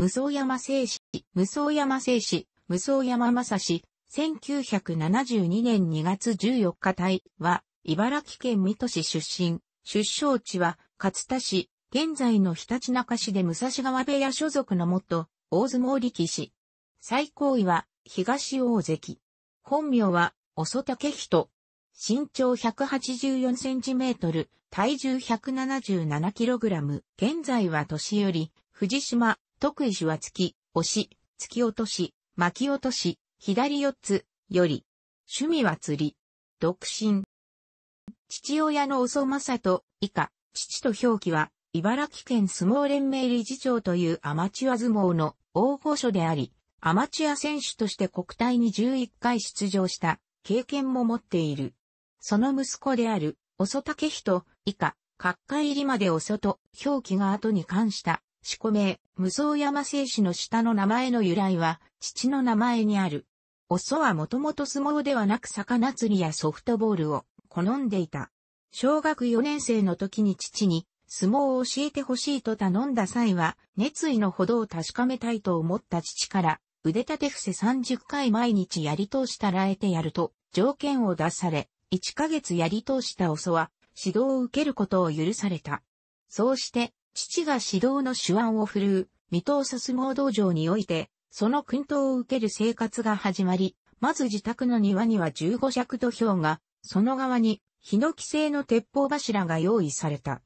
無双山聖史、無双山聖史、無双山正史、1972年2月14日隊は、茨城県水戸市出身、出生地は勝田市、現在のひたちなか市で武蔵川部屋所属の元、大相撲力士。最高位は、東大関。本名は、細竹人。身長184センチメートル、体重177キログラム。現在は年寄り、藤島、特種は突き、押し、突き落とし、巻き落とし、左四つ、より。趣味は釣り。独身。父親のおそ正人以下、父と表記は、茨城県相撲連盟理事長というアマチュア相撲の大御所であり、アマチュア選手として国体に11回出場した経験も持っている。その息子である、おそたけ人以下、各界入りまでおそと表記が後に関した四個名、無双山聖紙の下の名前の由来は、父の名前にある。おそはもともと相撲ではなく魚釣りやソフトボールを好んでいた。小学4年生の時に父に相撲を教えてほしいと頼んだ際は、熱意のほどを確かめたいと思った父から、腕立て伏せ30回毎日やり通したらえてやると、条件を出され、1ヶ月やり通したおそは、指導を受けることを許された。そうして、父が指導の手腕を振るう、水戸卒業道場において、その訓導を受ける生活が始まり、まず自宅の庭には15尺土俵が、その側に、ヒノキ製の鉄砲柱が用意された。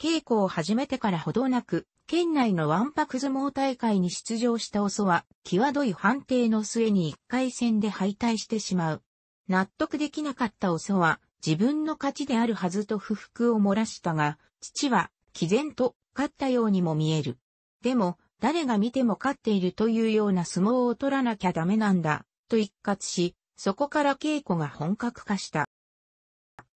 稽古を始めてからほどなく、県内のワンパク相撲大会に出場したオソは、際どい判定の末に一回戦で敗退してしまう。納得できなかったオソは、自分の勝ちであるはずと不服を漏らしたが、父は、毅然と勝ったようにも見える。でも、誰が見ても勝っているというような相撲を取らなきゃダメなんだ、と一括し、そこから稽古が本格化した。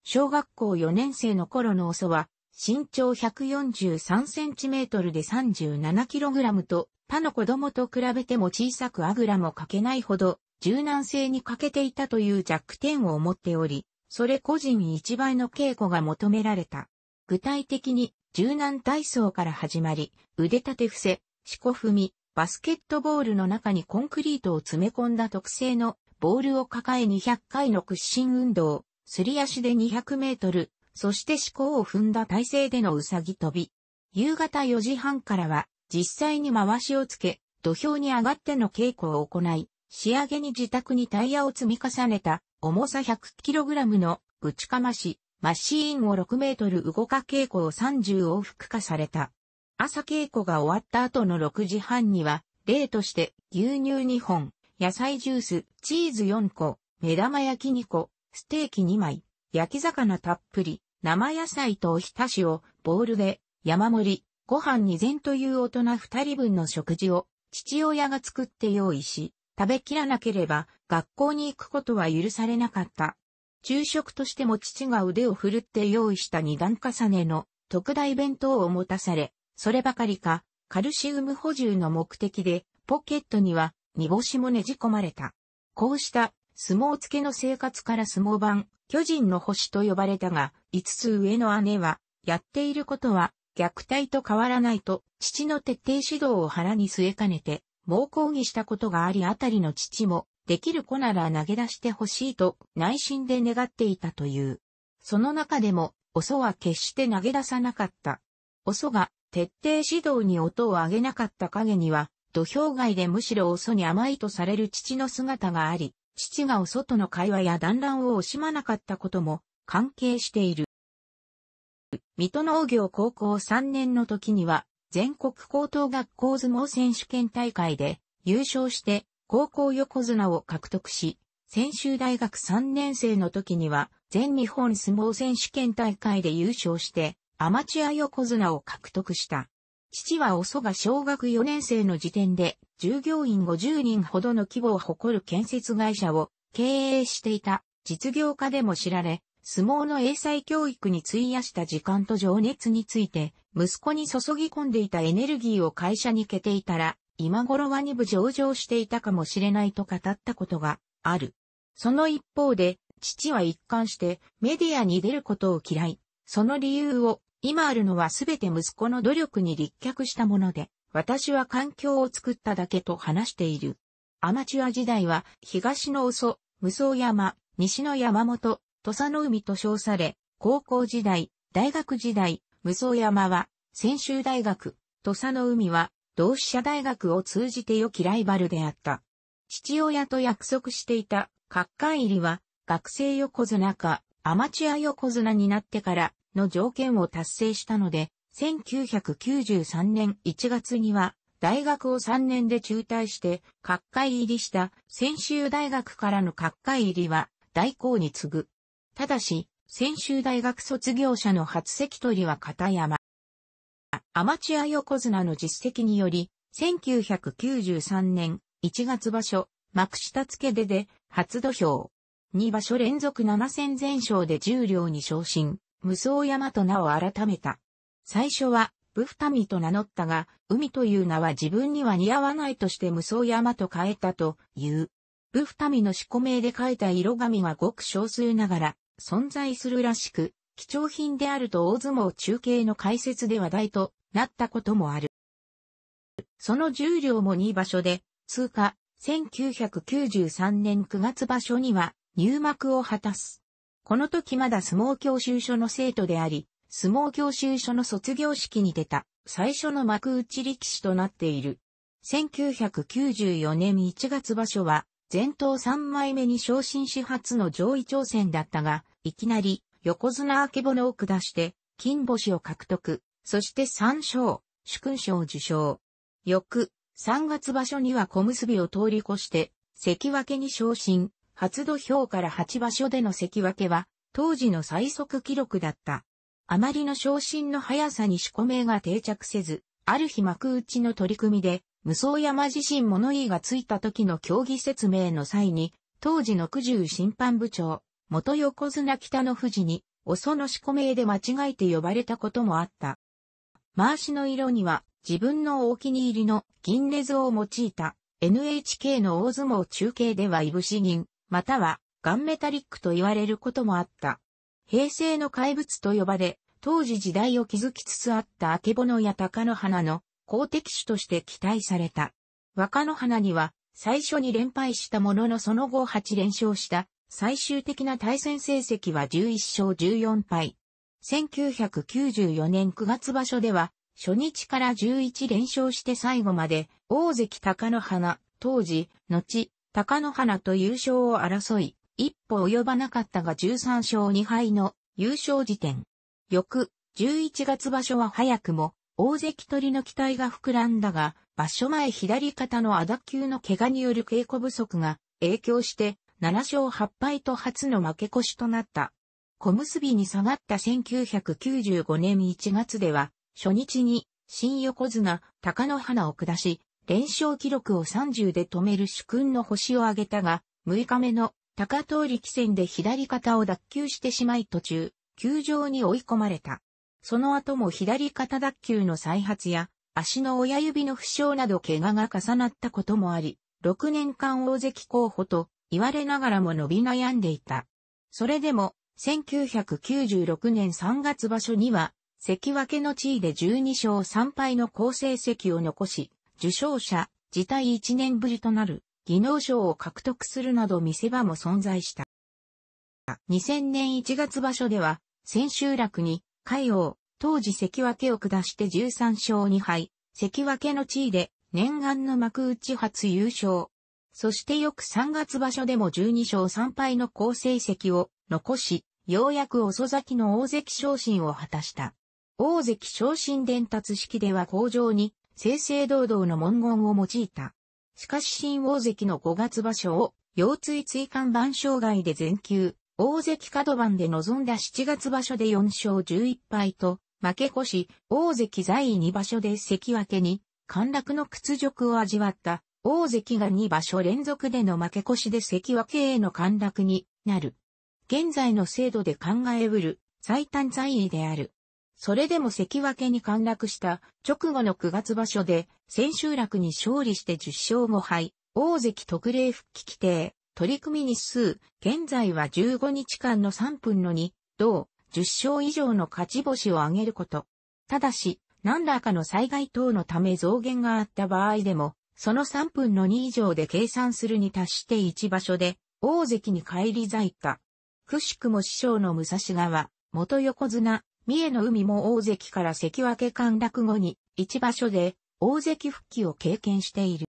小学校4年生の頃の遅は、身長143センチメートルで37キログラムと、他の子供と比べても小さくあぐらもかけないほど、柔軟性に欠けていたという弱点を持っており、それ個人に一倍の稽古が求められた。具体的に、柔軟体操から始まり、腕立て伏せ、四股踏み、バスケットボールの中にコンクリートを詰め込んだ特製のボールを抱え200回の屈伸運動、すり足で200メートル、そして四股を踏んだ体勢でのうさぎ飛び。夕方4時半からは実際に回しをつけ、土俵に上がっての稽古を行い、仕上げに自宅にタイヤを積み重ねた重さ1 0 0ラムの打ちかまし、マシーンを6メートル動か稽古を30往復化された。朝稽古が終わった後の6時半には、例として牛乳2本、野菜ジュース、チーズ4個、目玉焼き2個、ステーキ2枚、焼き魚たっぷり、生野菜とおひたしをボウルで山盛り、ご飯に膳という大人2人分の食事を父親が作って用意し、食べきらなければ学校に行くことは許されなかった。昼食としても父が腕を振るって用意した二段重ねの特大弁当を持たされ、そればかりか、カルシウム補充の目的で、ポケットには煮干しもねじ込まれた。こうした相撲付けの生活から相撲版、巨人の星と呼ばれたが、五つ上の姉は、やっていることは、虐待と変わらないと、父の徹底指導を腹に据えかねて、猛抗議したことがありあたりの父も、できる子なら投げ出してほしいと内心で願っていたという。その中でも、おソは決して投げ出さなかった。おソが徹底指導に音を上げなかった影には、土俵外でむしろおソに甘いとされる父の姿があり、父がおソとの会話や団乱を惜しまなかったことも関係している。水戸農業高校3年の時には、全国高等学校相撲選手権大会で優勝して高校横綱を獲得し、専修大学3年生の時には全日本相撲選手権大会で優勝してアマチュア横綱を獲得した。父はおそが小学4年生の時点で従業員50人ほどの規模を誇る建設会社を経営していた実業家でも知られ、相撲の英才教育に費やした時間と情熱について、息子に注ぎ込んでいたエネルギーを会社に受けていたら、今頃は二部上場していたかもしれないと語ったことがある。その一方で、父は一貫してメディアに出ることを嫌い、その理由を、今あるのはすべて息子の努力に立脚したもので、私は環境を作っただけと話している。アマチュア時代は、東の嘘、無双山、西の山本、土佐の海と称され、高校時代、大学時代、無双山は、専修大学、土佐の海は、同志社大学を通じて良きライバルであった。父親と約束していた、各界入りは、学生横綱か、アマチュア横綱になってからの条件を達成したので、1993年1月には、大学を3年で中退して、各界入りした専修大学からの各界入りは、大校に次ぐ。ただし、専修大学卒業者の初席取りは片山。アマチュア横綱の実績により、1993年1月場所、幕下付でで初土俵。2場所連続7戦全勝で重量に昇進、無双山と名を改めた。最初は、ブフタミと名乗ったが、海という名は自分には似合わないとして無双山と変えたという。ブフタミの四個名で書いた色紙はごく少数ながら存在するらしく、貴重品であると大相撲中継の解説で話題となったこともある。その重量も2場所で通過、1993年9月場所には入幕を果たす。この時まだ相撲教習所の生徒であり、相撲教習所の卒業式に出た最初の幕内力士となっている。1994年1月場所は、前頭3枚目に昇進し初の上位挑戦だったが、いきなり横綱明けぼのを下して、金星を獲得。そして三賞、主勲賞受賞。翌、三月場所には小結を通り越して、関脇に昇進、初土俵から八場所での関脇は、当時の最速記録だった。あまりの昇進の速さに宿命が定着せず、ある日幕内の取り組みで、無双山自身物言いがついた時の競技説明の際に、当時の九十審判部長、元横綱北の富士に、おその四個名で間違えて呼ばれたこともあった。回しの色には自分のお気に入りの銀レズを用いた NHK の大相撲中継ではいぶし銀、またはガンメタリックと言われることもあった。平成の怪物と呼ばれ、当時時代を築きつつあったあけぼのや鷹の花の公敵手として期待された。若の花には最初に連敗したもののその後8連勝した最終的な対戦成績は11勝14敗。1994年9月場所では、初日から11連勝して最後まで、大関高野花、当時、後、高野花と優勝を争い、一歩及ばなかったが13勝2敗の優勝時点。翌、11月場所は早くも、大関取の期待が膨らんだが、場所前左肩のあだ級の怪我による稽古不足が影響して、7勝8敗と初の負け越しとなった。小結に下がった1995年1月では、初日に新横綱、高野花を下し、連勝記録を30で止める主君の星を挙げたが、6日目の高通力戦で左肩を脱臼してしまい途中、球場に追い込まれた。その後も左肩脱臼の再発や、足の親指の負傷など怪我が重なったこともあり、6年間大関候補と言われながらも伸び悩んでいた。それでも1996年3月場所には、関脇の地位で12勝3敗の好成績を残し、受賞者、自体1年ぶりとなる、技能賞を獲得するなど見せ場も存在した。2000年1月場所では、千秋楽に、海王、当時関脇を下して13勝2敗、関脇の地位で、念願の幕内初優勝。そして翌3月場所でも12勝3敗の好成績を残し、ようやく遅咲きの大関昇進を果たした。大関昇進伝達式では工場に正々堂々の文言を用いた。しかし新大関の5月場所を腰椎椎間板障害で全休、大関角番で臨んだ7月場所で4勝11敗と負け越し、大関在位2場所で関脇に陥落の屈辱を味わった大関が2場所連続での負け越しで関脇への陥落になる。現在の制度で考えうる最短在位である。それでも関脇に陥落した直後の9月場所で千秋楽に勝利して10勝5敗、大関特例復帰規定、取組日数、現在は15日間の3分の2、同、10勝以上の勝ち星を挙げること。ただし、何らかの災害等のため増減があった場合でも、その3分の2以上で計算するに達して1場所で、大関に返り咲いた。くしくも師匠の武蔵川、元横綱、三重の海も大関から関脇陥落後に、1場所で、大関復帰を経験している。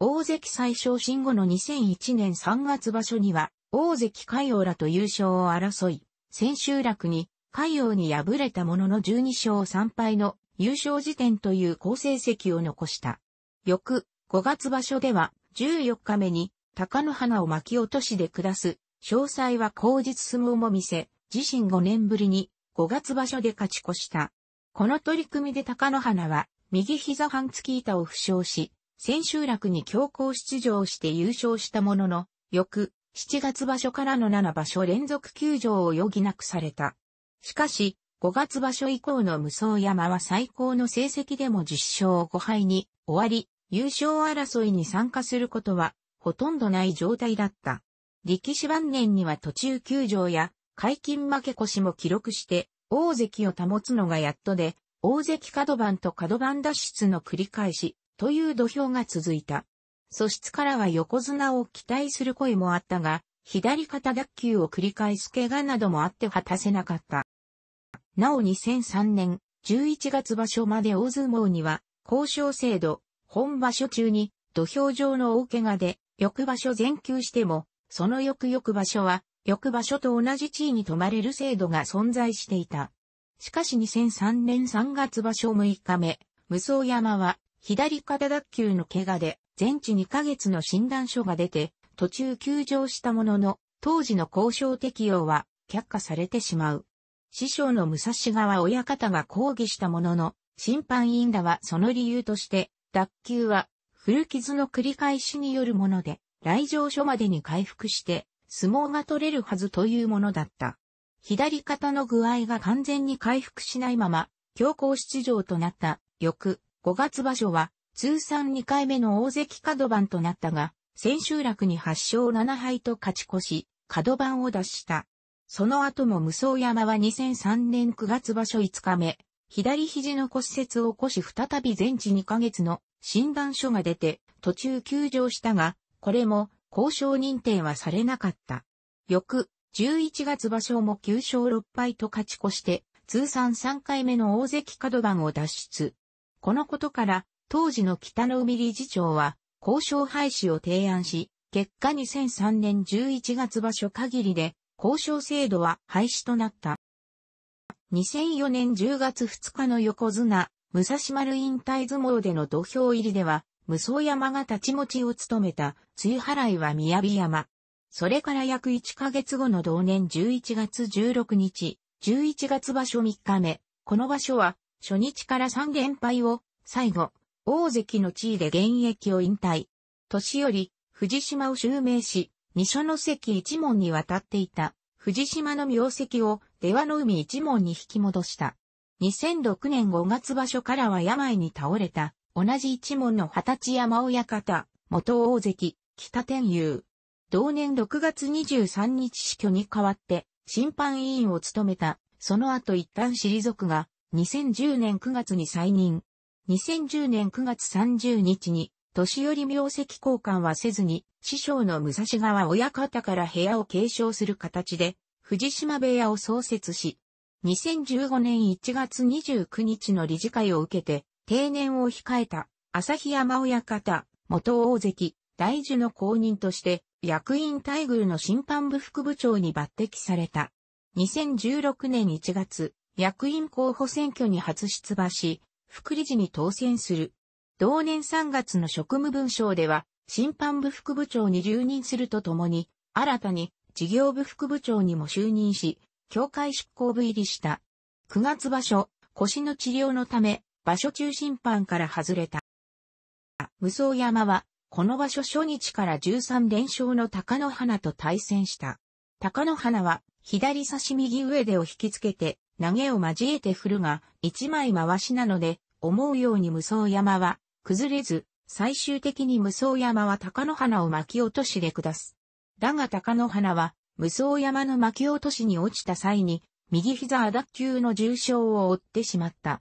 大関最昇進後の2001年3月場所には、大関海洋らと優勝を争い、千秋楽に海洋に敗れたものの12勝3敗の優勝時点という好成績を残した。翌5月場所では14日目に鷹の花を巻き落としで下す、詳細は後日相撲も見せ、自身5年ぶりに5月場所で勝ち越した。この取り組みで鷹の花は右膝半月板を負傷し、千秋楽に強行出場して優勝したものの、翌7月場所からの7場所連続休場を余儀なくされた。しかし、5月場所以降の無双山は最高の成績でも10勝5敗に終わり、優勝争いに参加することはほとんどない状態だった。力士晩年には途中休場や解禁負け越しも記録して大関を保つのがやっとで、大関角番と角番脱出の繰り返しという土俵が続いた。素質からは横綱を期待する声もあったが、左肩脱臼を繰り返す怪我などもあって果たせなかった。なお2003年11月場所まで大相撲には、交渉制度、本場所中に土俵上の大怪我で、翌場所全休しても、その翌々場所は、翌場所と同じ地位に泊まれる制度が存在していた。しかし2003年3月場所6日目、無双山は、左肩脱臼の怪我で、全治2ヶ月の診断書が出て、途中休場したものの、当時の交渉適用は却下されてしまう。師匠の武蔵川親方が抗議したものの、審判員らはその理由として、脱臼は古傷の繰り返しによるもので、来場所までに回復して相撲が取れるはずというものだった。左肩の具合が完全に回復しないまま、強行出場となった翌5月場所は通算2回目の大関角番となったが、千秋楽に8勝7敗と勝ち越し、角番を脱した。その後も無双山は2003年9月場所5日目、左肘の骨折を起こし再び全治2ヶ月の診断書が出て、途中休場したが、これも交渉認定はされなかった。翌、11月場所も9勝6敗と勝ち越して、通算3回目の大関角番を脱出。このことから、当時の北の海理事長は、交渉廃止を提案し、結果2003年11月場所限りで、交渉制度は廃止となった。2004年10月2日の横綱、武蔵丸引退相撲での土俵入りでは、無双山が立ち持ちを務めた、梅雨払いは宮城山。それから約1ヶ月後の同年11月16日、11月場所3日目、この場所は、初日から3連敗を、最後、大関の地位で現役を引退。年より、藤島を襲名し、二所の関一門に渡っていた。藤島の名跡を出羽の海一門に引き戻した。2006年5月場所からは病に倒れた、同じ一門の二十歳山親方、元大関、北天佑。同年6月23日死去に代わって、審判委員を務めた、その後一旦退くが、2010年9月に再任。2010年9月30日に、年寄り名跡交換はせずに、師匠の武蔵川親方から部屋を継承する形で、藤島部屋を創設し、2015年1月29日の理事会を受けて、定年を控えた、日山親方、元大関、大樹の公認として、役員待遇の審判部副部長に抜擢された。2016年1月、役員候補選挙に初出馬し、副理事に当選する。同年3月の職務文章では、審判部副部長に留任するとともに、新たに事業部副部長にも就任し、協会執行部入りした。9月場所、腰の治療のため、場所中審判から外れた。無双山は、この場所初日から13連勝の高野花と対戦した。高野花は、左差し右上手を引きつけて、投げを交えて振るが、一枚回しなので、思うように無双山は、崩れず、最終的に無双山は高野花を巻き落としで下す。だが高野花は、無双山の巻き落としに落ちた際に、右膝あだ級の重傷を負ってしまった。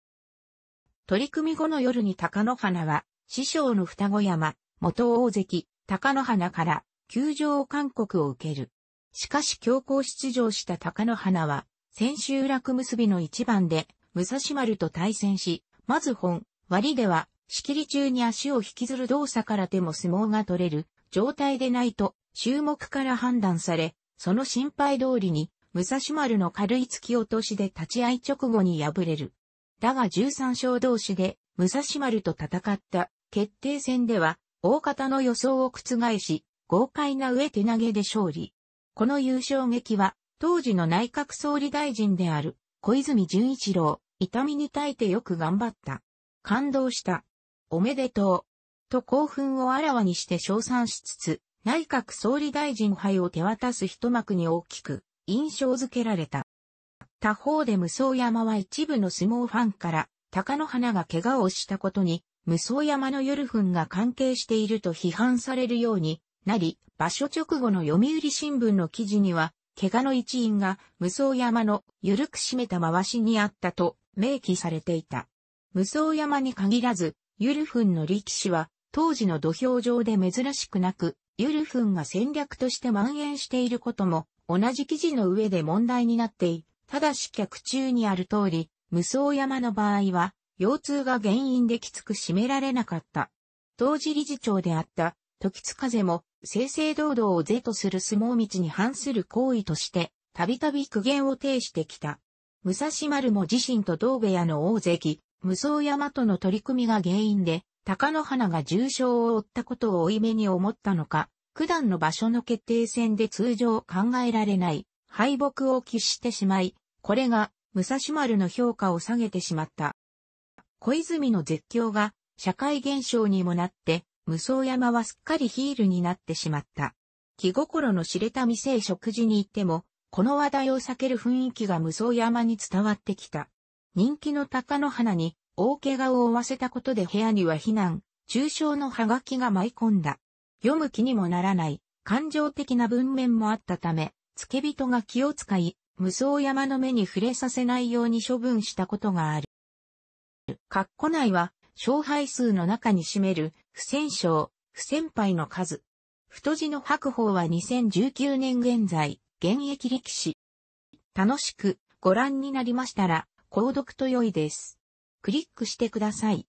取り組み後の夜に高野花は、師匠の双子山、元大関、高野花から、休場勧告を受ける。しかし強行出場した高野花は、千秋楽結びの一番で、武蔵丸と対戦し、まず本、割では、仕切り中に足を引きずる動作からでも相撲が取れる状態でないと、注目から判断され、その心配通りに、武蔵丸の軽い突き落としで立ち合い直後に敗れる。だが13勝同士で、武蔵丸と戦った決定戦では、大方の予想を覆し、豪快な上手投げで勝利。この優勝劇は、当時の内閣総理大臣である、小泉純一郎、痛みに耐えてよく頑張った。感動した。おめでとう、と興奮をあらわにして称賛しつつ、内閣総理大臣杯を手渡す一幕に大きく印象づけられた。他方で無双山は一部の相撲ファンから、高野花が怪我をしたことに、無双山の夜分が関係していると批判されるようになり、場所直後の読売新聞の記事には、怪我の一因が無双山の緩く締めた回しにあったと明記されていた。無双山に限らず、ユルフンの力士は、当時の土俵上で珍しくなく、ユルフンが戦略として蔓延していることも、同じ記事の上で問題になってい、ただし客中にある通り、無双山の場合は、腰痛が原因できつく締められなかった。当時理事長であった、時津風も、正々堂々を是とする相撲道に反する行為として、たびたび苦言を呈してきた。武蔵丸も自身と同部屋の大関、無双山との取り組みが原因で、高野花が重傷を負ったことを負い目に思ったのか、九段の場所の決定戦で通常考えられない敗北を喫してしまい、これが武蔵丸の評価を下げてしまった。小泉の絶叫が社会現象にもなって、無双山はすっかりヒールになってしまった。気心の知れた店へ食事に行っても、この話題を避ける雰囲気が無双山に伝わってきた。人気の鷹の花に大怪我を負わせたことで部屋には避難、中傷のハガキが舞い込んだ。読む気にもならない、感情的な文面もあったため、付け人が気を使い、無双山の目に触れさせないように処分したことがある。括弧内は、勝敗数の中に占める、不戦勝、不戦敗の数。太字の白鵬は2019年現在、現役力士。楽しくご覧になりましたら、購読と良いです。クリックしてください。